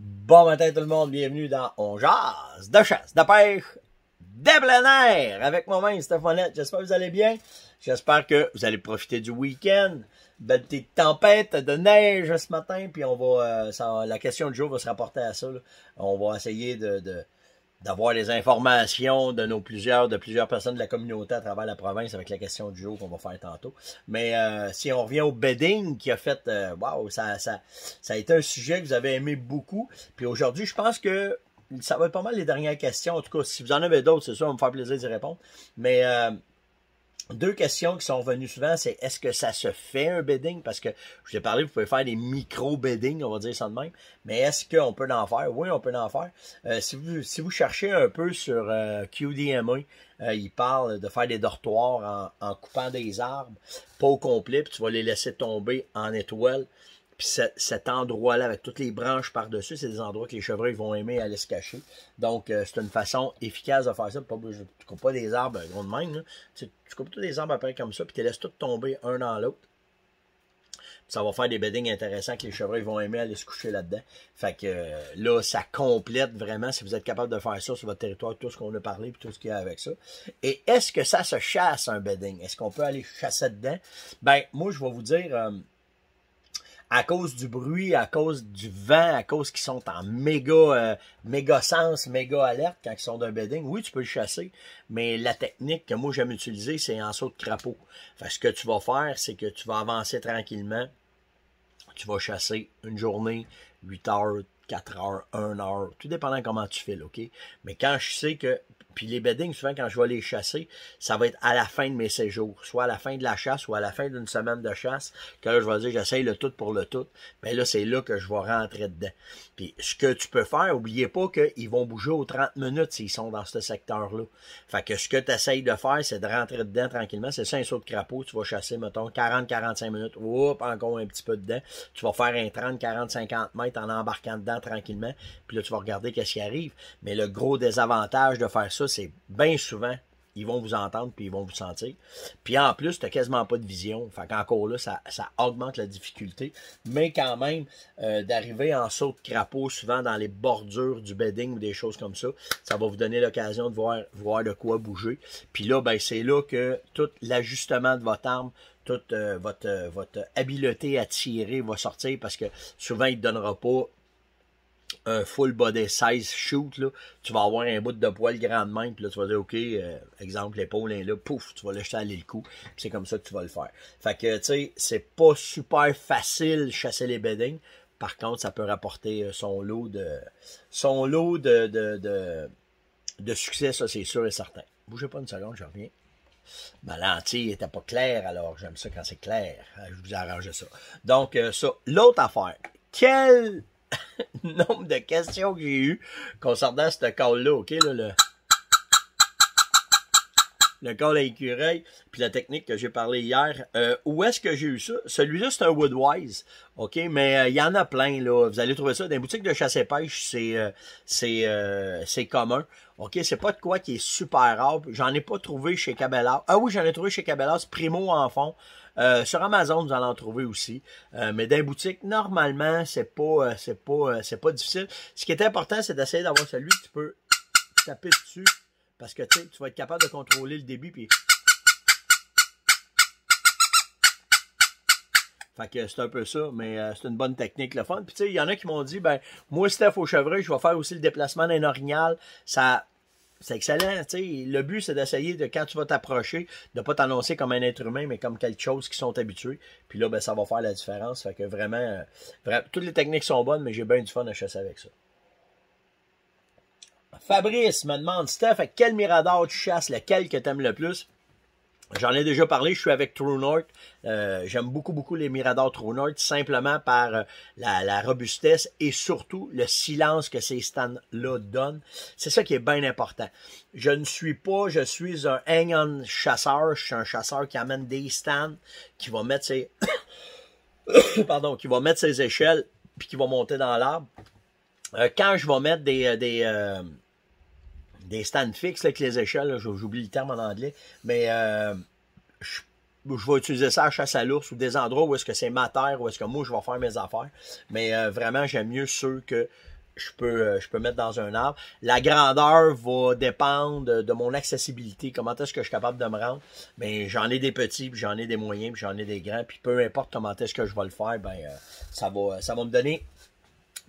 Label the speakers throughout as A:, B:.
A: Bon matin tout le monde, bienvenue dans On jase de chasse, de pêche, de plein avec moi-même Stéphanette. J'espère que vous allez bien. J'espère que vous allez profiter du week-end. Belle petite tempête de neige ce matin, puis on va, euh, ça, la question du jour va se rapporter à ça. On va essayer de, de d'avoir les informations de nos plusieurs, de plusieurs personnes de la communauté à travers la province avec la question du jour qu'on va faire tantôt. Mais euh, si on revient au bedding qui a fait, waouh, ça, ça, ça a été un sujet que vous avez aimé beaucoup. Puis aujourd'hui, je pense que ça va être pas mal les dernières questions. En tout cas, si vous en avez d'autres, c'est sûr, on va me faire plaisir d'y répondre. Mais euh, deux questions qui sont venues souvent, c'est est-ce que ça se fait un bedding? Parce que je vous ai parlé, vous pouvez faire des micro-beddings, on va dire ça de même. Mais est-ce qu'on peut en faire? Oui, on peut en faire. Euh, si, vous, si vous cherchez un peu sur euh, QDMA, euh, il parle de faire des dortoirs en, en coupant des arbres, pas au complet, puis tu vas les laisser tomber en étoile. Puis cet endroit-là, avec toutes les branches par-dessus, c'est des endroits que les chevreuils vont aimer aller se cacher. Donc, euh, c'est une façon efficace de faire ça. Pas, ne coupes pas des arbres euh, gros de même. Tu, coupes tous les arbres après comme ça, puis tu les laisses toutes tomber un dans l'autre. Ça va faire des beddings intéressants que les chevreuils vont aimer aller se coucher là-dedans. Fait que euh, là, ça complète vraiment, si vous êtes capable de faire ça sur votre territoire, tout ce qu'on a parlé, puis tout ce qu'il y a avec ça. Et est-ce que ça se chasse un bedding? Est-ce qu'on peut aller chasser dedans? Ben, moi, je vais vous dire à cause du bruit, à cause du vent, à cause qu'ils sont en méga, euh, méga sens, méga alerte quand ils sont d'un bedding. Oui, tu peux chasser, mais la technique que moi j'aime utiliser, c'est en saut de crapaud. ce que tu vas faire, c'est que tu vas avancer tranquillement. Tu vas chasser une journée, 8 heures, 4 heures, 1 heure, tout dépendant comment tu files, OK? Mais quand je sais que puis les beddings, souvent, quand je vais les chasser, ça va être à la fin de mes séjours, soit à la fin de la chasse ou à la fin d'une semaine de chasse, que là, je vais dire, j'essaye le tout pour le tout. Mais là, c'est là que je vais rentrer dedans. Puis ce que tu peux faire, oubliez pas qu'ils vont bouger aux 30 minutes s'ils sont dans ce secteur-là. Fait que ce que tu essayes de faire, c'est de rentrer dedans tranquillement. C'est ça, un saut de crapaud, tu vas chasser, mettons, 40-45 minutes. Oups, encore un petit peu dedans. Tu vas faire un 30, 40, 50 mètres en embarquant dedans tranquillement. Puis là, tu vas regarder qu'est-ce qui arrive. Mais le gros désavantage de faire ça, c'est bien souvent, ils vont vous entendre puis ils vont vous sentir. Puis en plus, tu n'as quasiment pas de vision. Fait qu'encore là, ça, augmente la difficulté. Mais quand même, euh, d'arriver en saut de crapaud, souvent dans les bordures du bedding ou des choses comme ça, ça va vous donner l'occasion de voir, de quoi bouger. Puis là, ben, c'est là que tout l'ajustement de votre arme toute euh, votre, euh, votre habileté à tirer va sortir parce que souvent, il ne donnera pas un full body size shoot, tu vas avoir un bout de poil grandement. main, puis là, tu vas dire, OK, euh, exemple, l'épaule est là, pouf, tu vas le jeter à le coup c'est comme ça que tu vas le faire. Fait que, tu sais, c'est pas super facile chasser les beddings. Par contre, ça peut rapporter euh, son lot de, son lot de, de, succès, ça, c'est sûr et certain. Bougez pas une seconde, je reviens. Ma lentille n'était pas claire, alors j'aime ça quand c'est clair. Je vous arrange ça. Donc, euh, ça. L'autre affaire. Quel... nombre de questions que j'ai eues concernant ce call-là, OK, le, le à écureuil, puis la technique que j'ai parlé hier. Euh, où est-ce que j'ai eu ça? Celui-là, c'est un Woodwise, OK? Mais euh, il y en a plein, là. Vous allez trouver ça dans les boutiques de chasse et pêche, c'est euh, c'est commun. OK, c'est pas de quoi qui est super rare. J'en ai pas trouvé chez Cabellas. Ah oui, j'en ai trouvé chez c'est Primo en fond. Euh, sur Amazon, vous allez en trouver aussi. Euh, mais dans les boutiques, normalement, c'est pas, euh, c'est pas, difficile. Ce qui est important, c'est d'essayer d'avoir celui que tu peux taper dessus parce que tu vas être capable de contrôler le débit c'est un peu ça, mais c'est une bonne technique, le fun. Puis tu sais, il y en a qui m'ont dit, ben, moi, Steph au chevreuil, je vais faire aussi le déplacement d'un orignal. Ça, c'est excellent. Le but, c'est d'essayer de, quand tu vas t'approcher, de pas t'annoncer comme un être humain, mais comme quelque chose qui sont habitués. Puis là, ben, ça va faire la différence. Fait que vraiment, euh, toutes les techniques sont bonnes, mais j'ai bien du fun à chasser avec ça. Fabrice me demande, Steph, à quel mirador tu chasses, lequel que tu aimes le plus? J'en ai déjà parlé, je suis avec True North. Euh, j'aime beaucoup, beaucoup les Miradors True North, simplement par euh, la, robustesse et surtout le silence que ces stands-là donnent. C'est ça qui est bien important. Je ne suis pas, je suis un hang-on chasseur. Je suis un chasseur qui amène des stands, qui va mettre ses... Pardon, qui va mettre ses échelles, puis qui va monter dans l'arbre. Euh, quand je vais mettre des... des des stands fixes avec les échelles, j'oublie le terme en anglais, mais euh, je, vais utiliser ça à chasse à l'ours ou des endroits où est-ce que c'est ma terre, où est-ce que moi je vais faire mes affaires. Mais euh, vraiment, j'aime mieux ceux que je peux, euh, je peux mettre dans un arbre. La grandeur va dépendre de mon accessibilité, comment est-ce que je suis capable de me rendre. Mais j'en ai des petits, puis j'en ai des moyens, puis j'en ai des grands, puis peu importe comment est-ce que je vais le faire, ben ça va, ça va me donner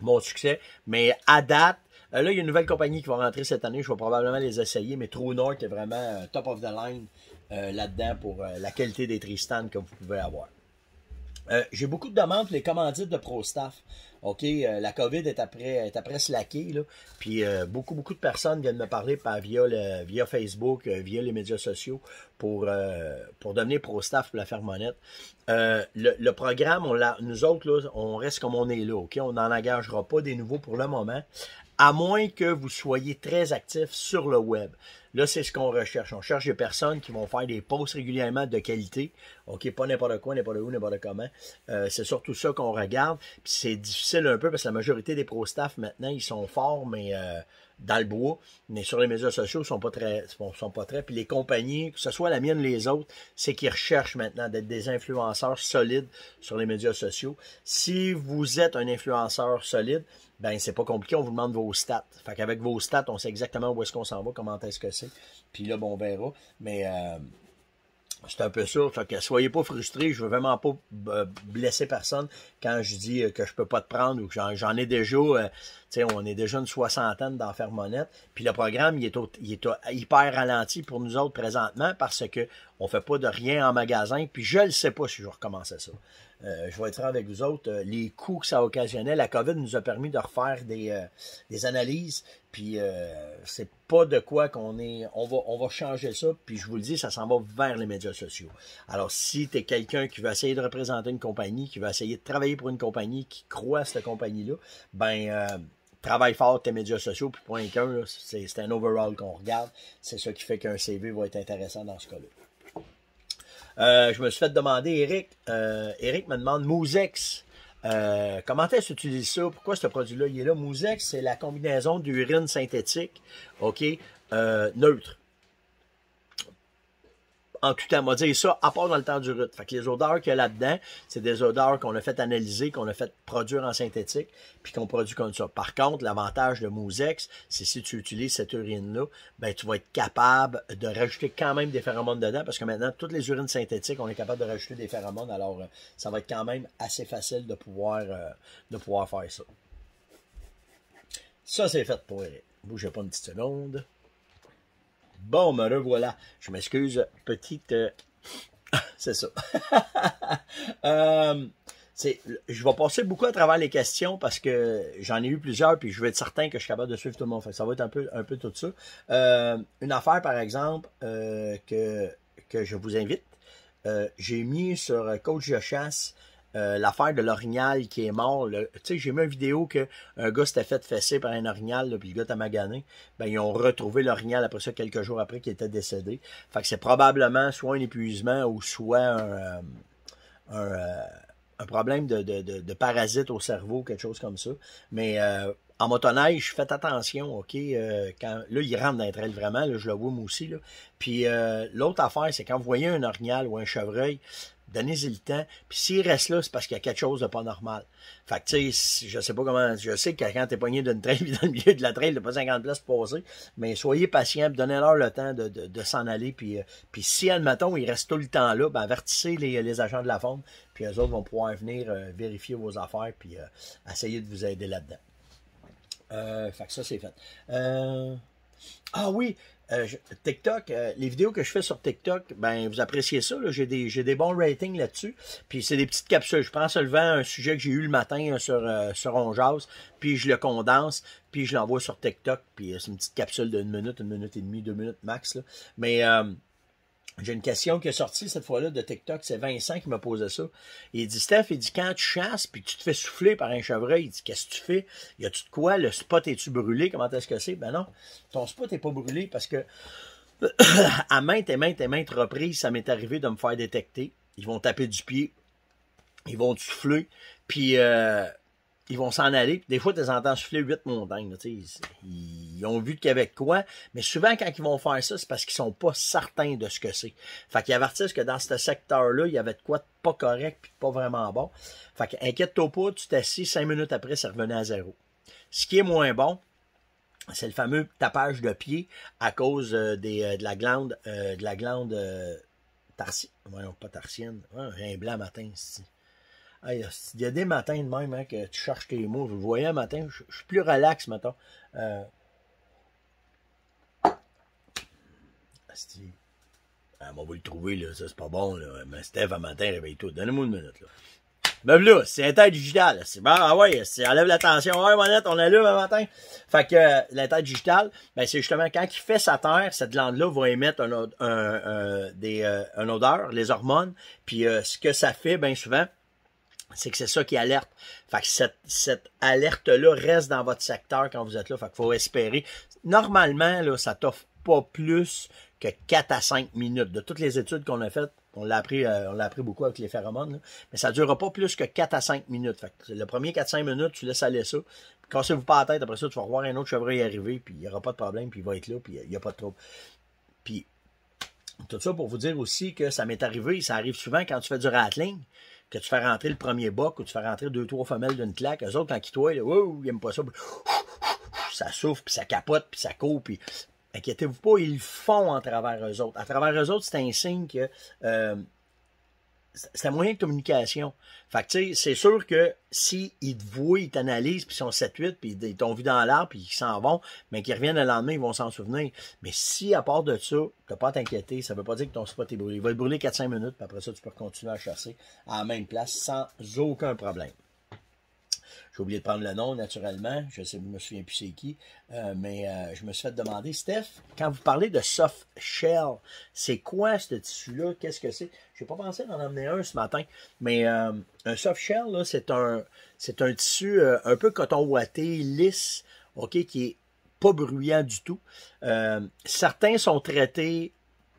A: mon succès. Mais à date, euh, là, il y a une nouvelle compagnie qui va rentrer cette année. Je vais probablement les essayer, mais True North est vraiment euh, top of the line euh, là-dedans pour la qualité des Tristan que vous pouvez avoir. j'ai beaucoup de demandes pour les commandites de ProStaff. OK, la COVID est après, est après Puis beaucoup, beaucoup de personnes viennent me parler par, via, via Facebook, via les médias sociaux pour, pour devenir ProStaff pour la faire le, le programme, nous autres, on reste comme on est là, OK? On n'en engagera pas des nouveaux pour le moment à moins que vous soyez très actif sur le web. Là, c'est ce qu'on recherche. On cherche des personnes qui vont faire des posts régulièrement de qualité. OK, pas n'importe quoi, n'importe où, n'importe comment. Euh, c'est surtout ça qu'on regarde. Puis c'est difficile un peu parce que la majorité des pro-staff maintenant, ils sont forts, mais euh, dans le bois, mais sur les médias sociaux, sont pas très, sont, pas très. Puis les compagnies, que ce soit la mienne, ou les autres, c'est qu'ils recherchent maintenant d'être des influenceurs solides sur les médias sociaux. Si vous êtes un influenceur solide, ben c'est pas compliqué, on vous demande vos stats. Fait qu'avec vos stats, on sait exactement où est-ce qu'on s'en va, comment est-ce que c'est. Puis là, bon, on verra. Mais euh, c'est un peu ça. Fait que soyez pas frustrés. Je veux vraiment pas euh, blesser personne quand je dis euh, que je peux pas te prendre ou que j'en ai déjà on est déjà une soixantaine dans Fermonette. Puis le programme, il est, est hyper ralenti pour nous autres présentement parce que on fait pas de rien en magasin. Puis je ne sais pas si je recommencer ça. Euh, je vais être avec vous autres. Euh, les coûts que ça occasionnait, la COVID nous a permis de refaire des, euh, analyses. Puis c'est pas de quoi qu'on est. On va, on va changer ça. Puis je vous le dis, ça s'en va vers les médias sociaux. Alors, si tu es quelqu'un qui veut essayer de représenter une compagnie, qui veut essayer de travailler pour une compagnie, qui croit à cette compagnie-là, ben travail fort tes médias sociaux, puis point qu'un, c'est un overall qu'on regarde. C'est ce qui fait qu'un CV va être intéressant dans ce cas-là. Euh, je me suis fait demander, Eric, Eric euh, me demande Mouzex, euh, comment est-ce que tu utilises ça? Pourquoi ce produit-là, il est là? Mousex, c'est la combinaison d'urine synthétique, OK, neutre en ah, tout cas, va dire ça, à part dans le temps du rut. Fait que les odeurs qu'il y a là-dedans, c'est des odeurs qu'on a fait analyser, qu'on a fait produire en synthétique, puis qu'on produit comme ça. Par contre, l'avantage de Mousex, c'est si tu utilises cette urine-là, ben, tu vas être capable de rajouter quand même des phéromones dedans, parce que maintenant, toutes les urines synthétiques, on est capable de rajouter des phéromones, alors euh, ça va être quand même assez facile de pouvoir, euh, de pouvoir faire ça. Ça, c'est fait pour Eric. Bougez pas une petite seconde. Bon, me revoilà. Je m'excuse, petite... Euh, c'est ça. Euh, je vais passer beaucoup à travers les questions parce que j'en ai eu plusieurs, puis je vais être certain que je suis capable de suivre tout le monde. ça va être un peu, un peu tout ça. Euh, une affaire, par exemple, que, je vous invite, j'ai mis sur Coach de chasse euh, l'affaire de l'orignal qui est mort. Tu sais, j'ai mis une vidéo que un gars s'était fait fesser par un orignal, puis le gars t'a magané. Ben, ils ont retrouvé l'orignal après ça, quelques jours après, qu'il était décédé. Fait que c'est probablement soit un épuisement ou soit un, euh, euh, problème de, parasite au cerveau, quelque chose comme ça. Mais en motoneige, faites attention, OK? quand, là, il rentre dans vraiment, je le vois moi aussi. Puis l'autre affaire, c'est quand vous voyez un orignal ou un chevreuil, Donnez-y le temps. Puis s'il reste là, c'est parce qu'il y a quelque chose de pas normal. Fait que, tu sais, je sais pas comment, je sais que quand t'es pogné d'une trail dans le milieu de la trail, de pas 50 places pour passer. Mais soyez patient, donnez-leur le temps de, s'en aller. Puis, euh, puis si, admettons, il reste tout le temps là, ben, avertissez les, les agents de la forme Puis eux autres vont pouvoir venir euh, vérifier vos affaires puis euh, essayer de vous aider là-dedans. fait que ça, c'est fait. ah oui, euh, TikTok, euh, les vidéos que je fais sur TikTok, ben vous appréciez ça. J'ai des, des bons ratings là-dessus. Puis c'est des petites capsules. Je prends seulement un sujet que j'ai eu le matin euh, sur, euh, sur puis je le condense, puis je l'envoie sur TikTok. Puis euh, c'est une petite capsule d'une minute, une minute et demie, deux minutes max. Là. Mais j'ai une question qui est sortie cette fois-là de TikTok, c'est Vincent qui m'a posé ça. Il dit Steph, il dit quand tu chasses puis tu te fais souffler par un chevreuil, il dit qu'est-ce que tu fais Y a-tu de quoi Le spot est-tu brûlé Comment est-ce que c'est Ben non, ton spot n'est pas brûlé parce que à maintes et maintes et maintes reprises, ça m'est arrivé de me faire détecter. Ils vont taper du pied, ils vont te souffler, puis euh, ils vont s'en aller. Des fois, tu les entends souffler huit montagnes. ils, ont vu Québec quoi. mais souvent, quand ils vont faire ça, c'est parce qu'ils sont pas certains de ce que c'est. Fait qu'ils avertissent que dans ce secteur-là, il y avait de quoi de pas correct puis pas vraiment bon. Fait qu'inquiète-toi pas, tu t'assis, cinq minutes après, ça revenait à zéro. Ce qui est moins bon, c'est le fameux tapage de pied à cause euh, euh, de la glande, euh, de la glande tarsienne. Voyons, pas tarsienne. un blanc matin, ici il y a des matins de même hein, que tu cherches tes mots. Vous voyez un matin, je, suis plus relax, maintenant Euh... Asti. Ah, on va le trouver, là. Ça, c'est pas bon, là. Mais Steph, un matin, réveille-toi. Donne-moi une minute, là. Même là, c'est interdigital. C'est bon, ah ouais, ça enlève l'attention. Ouais, monette, on allume un matin. Fait que tête euh, l'interdigital, ben, c'est justement quand il fait sa terre, cette glande-là va émettre un, euh, une odeur, les hormones. Puis euh, ce que ça fait, bien souvent, c'est que c'est ça qui alerte. Fait que cette, cette alerte-là reste dans votre secteur quand vous êtes là. Fait qu'il faut espérer. Normalement, là, ça t'offre pas plus que 4 à 5 minutes. De toutes les études qu'on a faites, on l'a appris, euh, on l'a beaucoup avec les phéromones, mais ça ne durera pas plus que 4 à 5 minutes. Fait le premier 4-5 minutes, tu laisses aller ça. quand cassez-vous pas la tête, après ça, tu vas revoir un autre chevreuil arriver, puis il n'y aura pas de problème, puis il va être là, puis il n'y a pas de trouble. Puis tout ça pour vous dire aussi que ça m'est arrivé, ça arrive souvent quand tu fais du rattling que tu fais rentrer le premier boc ou tu fais rentrer deux, trois femelles d'une claque, eux autres, quand ils toient, ils aiment pas ça. ça souffle, puis ça capote, puis ça coupe, puis inquiétez-vous pas, ils le font à travers eux autres. À travers eux autres, c'est un signe que euh, c'est un moyen de communication. Fait que, tu sais, c'est sûr que si te voient, ils t'analysent, puis ils sont 7-8, puis ils t'ont vu dans l'arbre, puis ils s'en vont, mais qu'ils reviennent le lendemain, ils vont s'en souvenir. Mais si, à part de ça, t'as pas à t'inquiéter, ça veut pas dire que ton spot est brûlé. Il va te brûler 4-5 minutes, puis après ça, tu peux continuer à chasser à la même place sans aucun problème. J'ai oublié de prendre le nom, naturellement. Je ne me souviens plus c'est qui. Euh, mais euh, je me suis fait demander, Steph, quand vous parlez de soft shell, c'est quoi ce tissu-là? Qu'est-ce que c'est? Je n'ai pas pensé d'en emmener un ce matin. Mais euh, un soft shell, c'est un, un tissu un peu coton ouaté, lisse, ok, qui est pas bruyant du tout. certains sont traités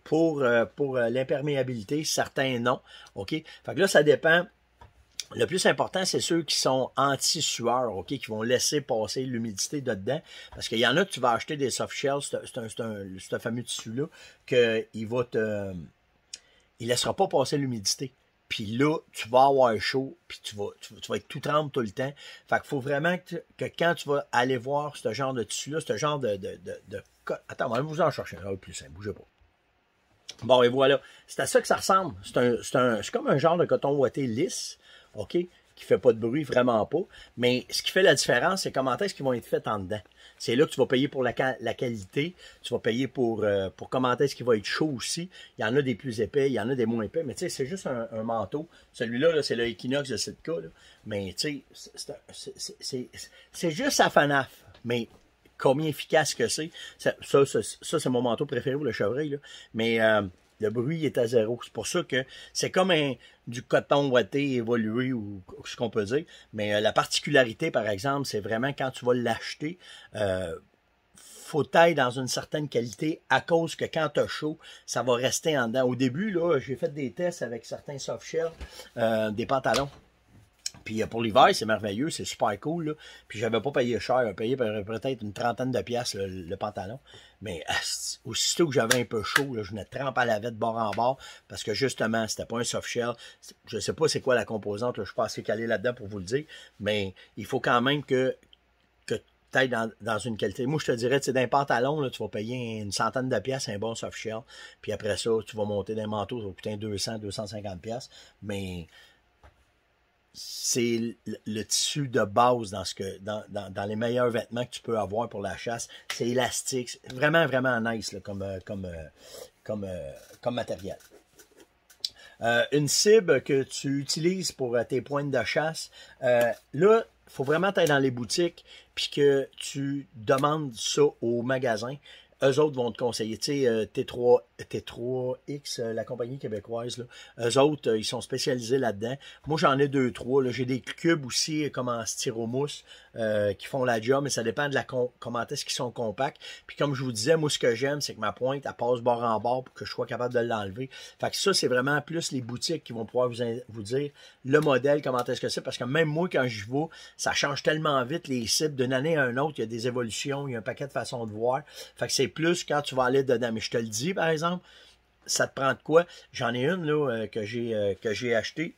A: pour, pour l'imperméabilité, certains non. ok. Fait que là, ça dépend le plus important, c'est ceux qui sont anti-sueur, OK, qui vont laisser passer l'humidité de dedans. Parce qu'il y en a que tu vas acheter des soft shells, c'est un, un, fameux tissu-là, qu'il va te. Il laissera pas passer l'humidité. Puis là, tu vas avoir chaud, puis tu vas, être tout tremble tout le temps. Fait qu'il faut vraiment que, quand tu vas aller voir ce genre de tissu-là, ce genre de, de, Attends, on va vous en chercher un plus simple, bougez pas. Bon, et voilà. C'est à ça que ça ressemble. C'est comme un genre de coton ouaté lisse. OK? Qui fait pas de bruit, vraiment pas. Mais ce qui fait la différence, c'est comment est-ce qu'ils vont être faits en dedans. C'est là que tu vas payer pour la, qualité, tu vas payer pour, euh, pour comment est-ce qu'il va être chaud aussi. Il y en a des plus épais, il y en a des moins épais, mais tu sais, c'est juste un, manteau. Celui-là, c'est le Equinox de cette là. mais tu sais, c'est juste sa FANAF, mais combien efficace que c'est. Ça, ça, ça, c'est mon manteau préféré, le chevreuil, mais... Euh, le bruit est à zéro. C'est pour ça que c'est comme un, du coton ouaté évolué ou ce qu'on peut dire. Mais euh, la particularité, par exemple, c'est vraiment quand tu vas l'acheter, il euh, faut taille dans une certaine qualité à cause que quand tu as chaud, ça va rester en dedans. Au début, là, j'ai fait des tests avec certains soft euh, des pantalons. Puis euh, pour l'hiver, c'est merveilleux, c'est super cool. Là. Puis j'avais pas payé cher, j'avais payé peut-être une trentaine de pièces le, pantalon. Mais aussitôt que j'avais un peu chaud, là, je me trempe à la de bord en bord parce que justement, c'était pas un soft shell. Je sais pas c'est quoi la composante, je suis pas assez calé là-dedans pour vous le dire, mais il faut quand même que, que tu dans, dans une qualité. Moi, je te dirais, tu d'un pantalon, là, tu vas payer une centaine de pièces un bon soft shell. Puis après ça, tu vas monter d'un manteau, ça va coûter 200, 250 pièces. Mais c'est le tissu de base dans, ce que, dans, les meilleurs vêtements que tu peux avoir pour la chasse. C'est élastique. Vraiment, vraiment nice comme, euh, comme, euh, comme, euh, comme matériel. une cible que tu utilises pour tes pointes de chasse, là, il faut vraiment être dans les boutiques puis que tu demandes ça au magasin eux autres vont te conseiller. Tu T3, euh, T3X, euh, la compagnie québécoise, là, eux autres, euh, ils sont spécialisés là-dedans. Moi, j'en ai deux, trois. J'ai des cubes aussi, comme en styromousse, qui font la job, mais ça dépend de la comment est-ce qu'ils sont compacts. Puis comme je vous disais, moi, ce que j'aime, c'est que ma pointe, elle passe bord en bord pour que je sois capable de l'enlever. Fait que ça, c'est vraiment plus les boutiques qui vont pouvoir vous, vous dire le modèle, comment est-ce que c'est. Parce que même moi, quand je vais, ça change tellement vite les cibles. D'une année à une autre, il y a des évolutions, il y a un paquet de façons de voir. Fait que c'est plus quand tu vas aller dedans. Mais je te le dis, par exemple, ça te prend de quoi? J'en ai une là, euh, que j'ai euh, que achetée.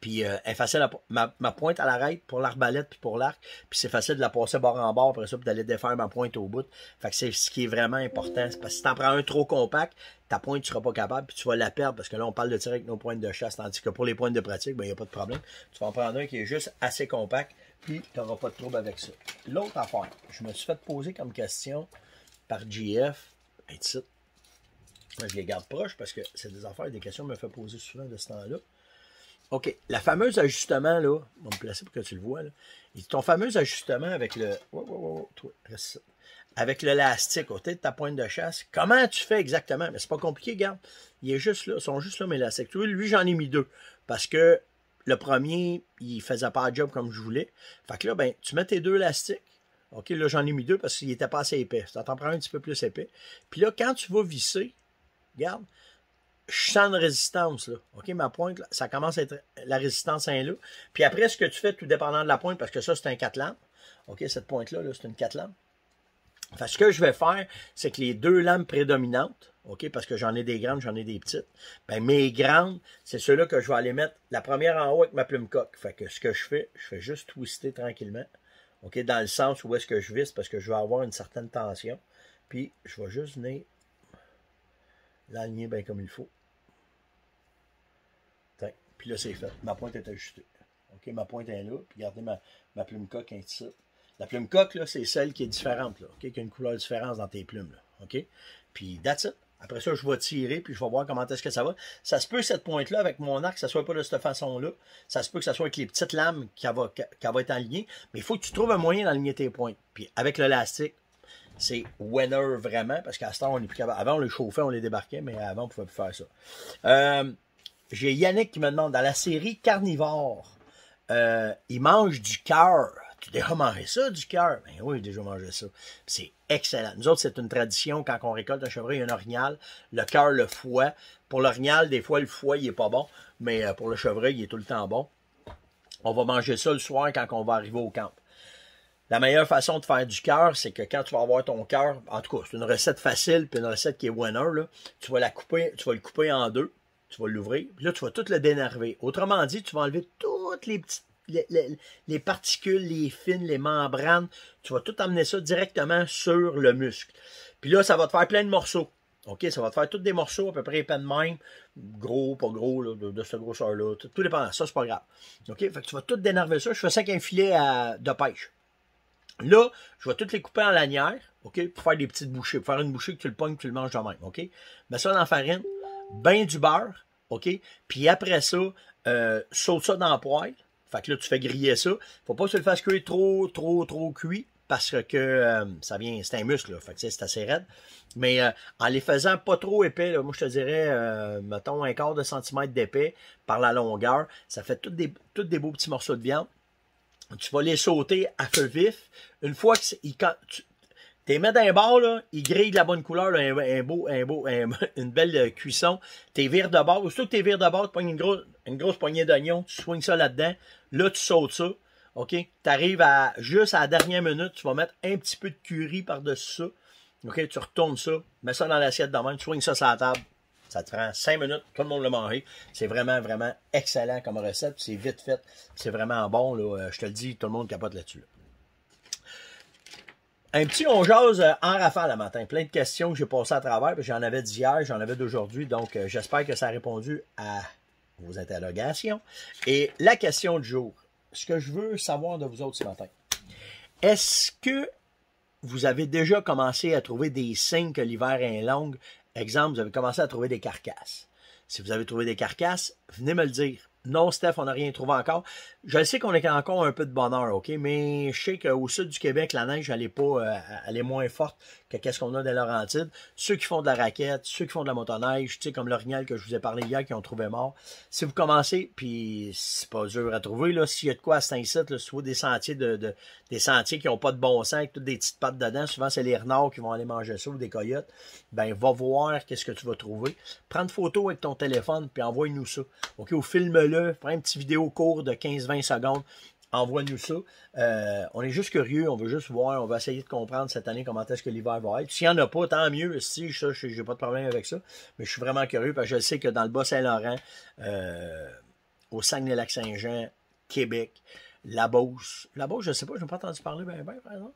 A: Puis euh, elle est facile ma, pointe à l'arrêt pour l'arbalète puis pour l'arc. Puis c'est facile de la passer bord en bord après ça puis d'aller défaire ma pointe au bout. Fait que c'est ce qui est vraiment important. parce que si t'en prends un trop compact, ta pointe, tu seras pas capable puis tu vas la perdre parce que là, on parle de tirer avec nos pointes de chasse. Tandis que pour les pointes de pratique, ben, il n'y a pas de problème. Tu vas en prendre un qui est juste assez compact puis tu n'auras pas de trouble avec ça. L'autre affaire, je me suis fait poser comme question par GF, je les garde proches parce que c'est des affaires, des questions que me fait poser souvent de ce temps-là. OK. La fameuse ajustement, là, on me placer pour que tu le vois. ton fameux ajustement avec le. Oh, oh, reste avec l'élastique de ta pointe de chasse. Comment tu fais exactement? Mais c'est pas compliqué, garde. Il est juste là, sont juste là mes élastiques. lui, j'en ai mis deux. Parce que le premier, il faisait pas le job comme je voulais. Fait que là, ben, tu mets tes deux élastiques. OK, là, j'en ai mis deux parce qu'il n'était pas assez épais. Ça t'en prend un petit peu plus épais. Puis là, quand tu vas visser, regarde, je sens une résistance, là. OK, ma pointe, ça commence à être la résistance à là. Puis après, ce que tu fais, tout dépendant de la pointe, parce que ça, c'est un 4 lames. OK, cette pointe-là, c'est une 4 lames. Enfin, ce que je vais faire, c'est que les deux lames prédominantes, OK, parce que j'en ai des grandes, j'en ai des petites, ben mes grandes, c'est ceux-là que je vais aller mettre la première en haut avec ma plume coque. Fait que ce que je fais, je fais juste twister tranquillement. OK, dans le sens où est-ce que je visse, parce que je vais avoir une certaine tension. Puis, je vais juste venir l'aligner bien comme il faut. Puis là, c'est fait. Ma pointe est ajustée. OK, ma pointe est là. Puis regardez ma, plume coque La plume coque, là, c'est celle qui est différente, là, OK, qui a une couleur différente dans tes plumes, là, OK? Puis that's it. Après ça, je vais tirer, puis je vais voir comment est-ce que ça va. Ça se peut que cette pointe-là, avec mon arc, ça soit pas de cette façon-là. Ça se peut que ça soit avec les petites lames qui va, être alignée. Mais il faut que tu trouves un moyen d'aligner tes pointes. Puis avec l'élastique, c'est winner vraiment, parce qu'à ce temps, on Avant, on les chauffait, on les débarquait, mais avant, on pouvait plus faire ça. Euh, j'ai Yannick qui me demande, dans la série Carnivore, euh, il mange du cœur tu déjà mangé ça du cœur? Ben oui, j'ai déjà mangé ça. C'est excellent. Nous autres, c'est une tradition, quand on récolte un chevreuil, un orignal, le cœur, le foie. Pour l'orignal, des fois, le foie, il n'est pas bon, mais euh, pour le chevreuil, il est tout le temps bon. On va manger ça le soir quand on va arriver au camp. La meilleure façon de faire du cœur, c'est que quand tu vas avoir ton cœur, en tout cas, c'est une recette facile, puis une recette qui est winner, là, tu vas la couper, tu vas le couper en deux, tu vas l'ouvrir, puis là, tu vas tout le dénerver. Autrement dit, tu vas enlever toutes les petites les, particules, les fines, les membranes, tu vas tout amener ça directement sur le muscle. Puis là, ça va te faire plein de morceaux. OK, ça va te faire tous des morceaux à peu près les de même, gros, pas gros, de, cette grosseur-là, tout, dépend, ça c'est pas grave. OK, fait tu vas tout dénerver ça, je fais ça avec un filet de pêche. Là, je vais toutes les couper en lanière, OK, pour faire des petites bouchées, pour faire une bouchée que tu le pognes, que tu le manges de même, OK? Mets ça dans la farine, bain du beurre, OK? Puis après ça, euh, saute ça dans la poêle, fait que là, tu fais griller ça. Faut pas se le fasses cuire trop, trop, trop cuit parce que euh, ça vient, c'est un muscle, là, fait que c'est assez raide. Mais euh, en les faisant pas trop épais, moi je te dirais, euh, mettons un quart de centimètre d'épais par la longueur, ça fait tous des, toutes des beaux petits morceaux de viande. Tu vas les sauter à feu vif. Une fois que tu les mets dans un bord, là, ils grillent de la bonne couleur, un, beau, un beau, une belle cuisson. T'es vire de bord, surtout que t'es vire de bord, tu prends une grosse, une grosse poignée d'oignons, tu soignes ça là-dedans, Là, tu sautes ça. OK? Tu arrives à juste à la dernière minute, tu vas mettre un petit peu de curry par-dessus ça. OK? Tu retournes ça, mets ça dans l'assiette demain, tu soignes ça sur la table. Ça te prend 5 minutes, tout le monde l'a mangé. C'est vraiment, vraiment excellent comme recette. C'est vite fait. C'est vraiment bon. Là. Euh, je te le dis, tout le monde capote là-dessus. Un petit on jase euh, en rafale le matin. Plein de questions que j'ai passées à travers. J'en avais d'hier, j'en avais d'aujourd'hui. Donc, euh, j'espère que ça a répondu à vos interrogations. Et la question du jour, ce que je veux savoir de vous autres ce matin, est-ce que vous avez déjà commencé à trouver des signes que l'hiver est long? Exemple, vous avez commencé à trouver des carcasses. Si vous avez trouvé des carcasses, venez me le dire. Non, Steph, on n'a rien trouvé encore. Je sais qu'on est encore un peu de bonheur, OK? Mais je sais qu'au sud du Québec, la neige, elle est, pas, euh, elle moins forte que qu'est-ce qu'on a la Laurentides. Ceux qui font de la raquette, ceux qui font de la motoneige, tu sais, comme l'orignal que je vous ai parlé hier, qui ont trouvé mort. Si vous commencez, puis c'est pas dur à trouver, là, s'il y a de quoi à saint incite, là, des sentiers de, des sentiers qui n'ont pas de bon sens, avec toutes des petites pattes dedans, souvent c'est les renards qui vont aller manger ça ou des coyotes, ben va voir qu'est-ce que tu vas trouver. Prends une photo avec ton téléphone, puis envoie-nous ça. OK, ou filme le prends une petite vidéo courte de 15-20 secondes. Envoie-nous ça. Euh, on est juste curieux, on veut juste voir, on va essayer de comprendre cette année comment est-ce que l'hiver va être. S'il n'y en a pas, tant mieux. Si, je n'ai pas de problème avec ça. Mais je suis vraiment curieux parce que je sais que dans le Bas-Saint-Laurent, euh, au Saguenay-Lac-Saint-Jean, Québec, la Beauce. La Beauce, je ne sais pas, je n'ai pas entendu parler, bien, ben, par exemple.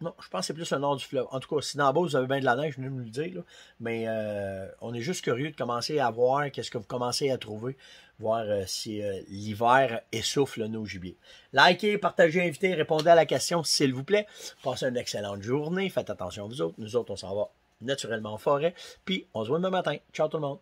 A: Non, je pense que c'est plus le nord du fleuve. En tout cas, si dans bas, vous avez bien de la neige, je venez me le dire. Mais euh, on est juste curieux de commencer à voir qu'est-ce que vous commencez à trouver, voir euh, si euh, l'hiver essouffle nos gibiers. Likez, partagez, invitez, répondez à la question, s'il vous plaît. Passez une excellente journée. Faites attention vous autres. Nous autres, on s'en va naturellement en forêt. Puis, on se voit demain matin. Ciao tout le monde.